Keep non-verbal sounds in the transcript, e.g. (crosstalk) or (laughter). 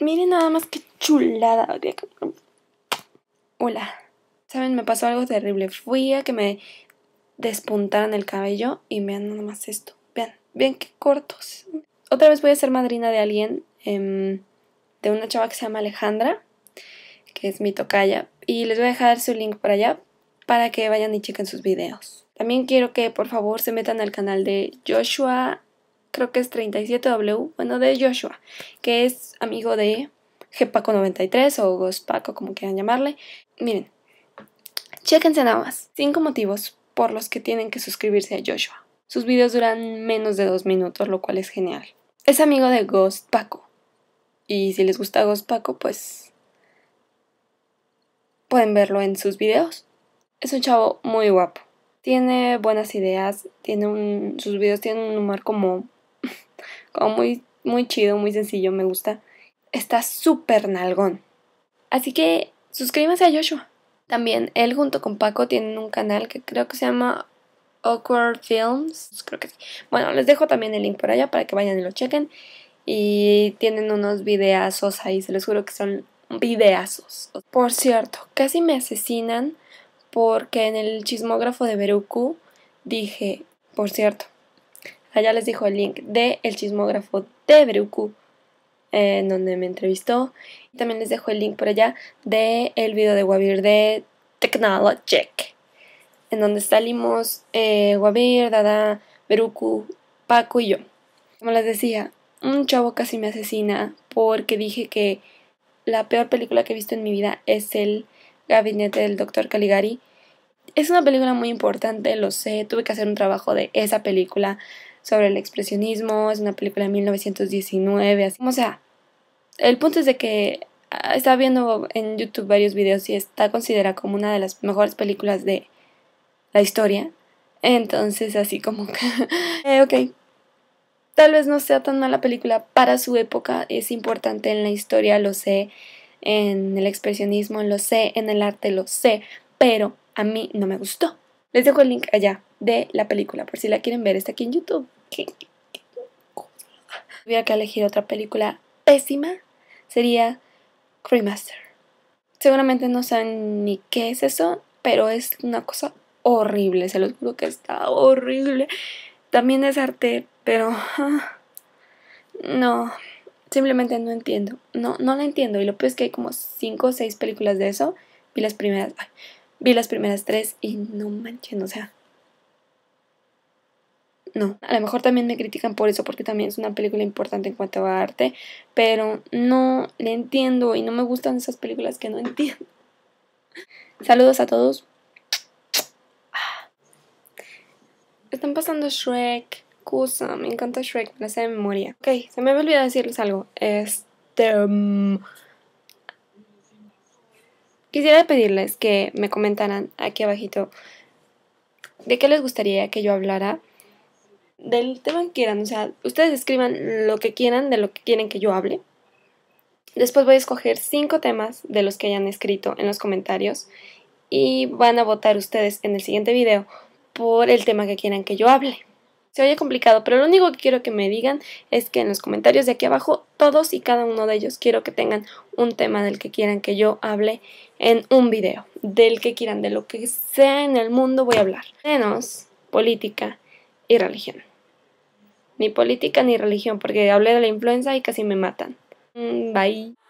Miren nada más qué chulada. Hola. Saben, me pasó algo terrible. Fui a que me despuntaran el cabello y vean nada más esto. Vean, vean qué cortos. Otra vez voy a ser madrina de alguien, em, de una chava que se llama Alejandra, que es mi tocaya. Y les voy a dejar su link para allá para que vayan y chequen sus videos. También quiero que por favor se metan al canal de Joshua creo que es 37W, bueno, de Joshua, que es amigo de GPaco93 o Gospaco, como quieran llamarle. Miren, chéquense nada más. Cinco motivos por los que tienen que suscribirse a Joshua. Sus videos duran menos de dos minutos, lo cual es genial. Es amigo de Ghost Paco Y si les gusta Paco pues pueden verlo en sus videos. Es un chavo muy guapo tiene buenas ideas, tiene sus videos tienen un humor como como muy, muy chido, muy sencillo, me gusta. Está súper nalgón. Así que suscríbanse a Joshua. También él junto con Paco tienen un canal que creo que se llama Awkward Films. Creo que Bueno, les dejo también el link por allá para que vayan y lo chequen. Y tienen unos videazos ahí, se los juro que son videazos. Por cierto, casi me asesinan porque en el chismógrafo de Beruku dije, por cierto, Allá les dijo el link de el chismógrafo de Beruku, en donde me entrevistó. Y también les dejo el link por allá de el video de Wavir de Technologic, en donde salimos eh, Dada, Beruku, Paco y yo. Como les decía, un chavo casi me asesina porque dije que la peor película que he visto en mi vida es El Gabinete del Doctor Caligari. Es una película muy importante, lo sé, tuve que hacer un trabajo de esa película sobre el expresionismo, es una película de 1919, así. O sea, el punto es de que ah, estaba viendo en YouTube varios videos y está considerada como una de las mejores películas de la historia. Entonces, así como que, (laughs) eh, ok, tal vez no sea tan mala película para su época, es importante en la historia, lo sé, en el expresionismo, lo sé, en el arte, lo sé, pero a mí no me gustó. Les dejo el link allá de la película, por si la quieren ver, está aquí en YouTube. Voy que elegir otra película pésima, sería Cremaster. Seguramente no saben ni qué es eso, pero es una cosa horrible, se los juro que está horrible. También es arte, pero (laughs) no, simplemente no entiendo. No, no la entiendo. Y lo peor es que hay como 5 o 6 películas de eso. Y las primeras, ay, Vi las primeras tres y no manchen, o sea. No, a lo mejor también me critican por eso, porque también es una película importante en cuanto a arte, pero no le entiendo y no me gustan esas películas que no entiendo. (laughs) Saludos a todos. Ah. Están pasando Shrek, Cusa, me encanta Shrek, me la de memoria. Ok, se me había olvidado decirles algo. Este. Mm, Quisiera pedirles que me comentaran aquí abajito de qué les gustaría que yo hablara, del tema que quieran, o sea, ustedes escriban lo que quieran de lo que quieren que yo hable. Después voy a escoger cinco temas de los que hayan escrito en los comentarios y van a votar ustedes en el siguiente video por el tema que quieran que yo hable se oye complicado, pero lo único que quiero que me digan es que en los comentarios de aquí abajo, todos y cada uno de ellos, quiero que tengan un tema del que quieran que yo hable en un video, del que quieran, de lo que sea en el mundo voy a hablar, menos política y religión. Ni política ni religión, porque hablé de la influenza y casi me matan. Mm, bye.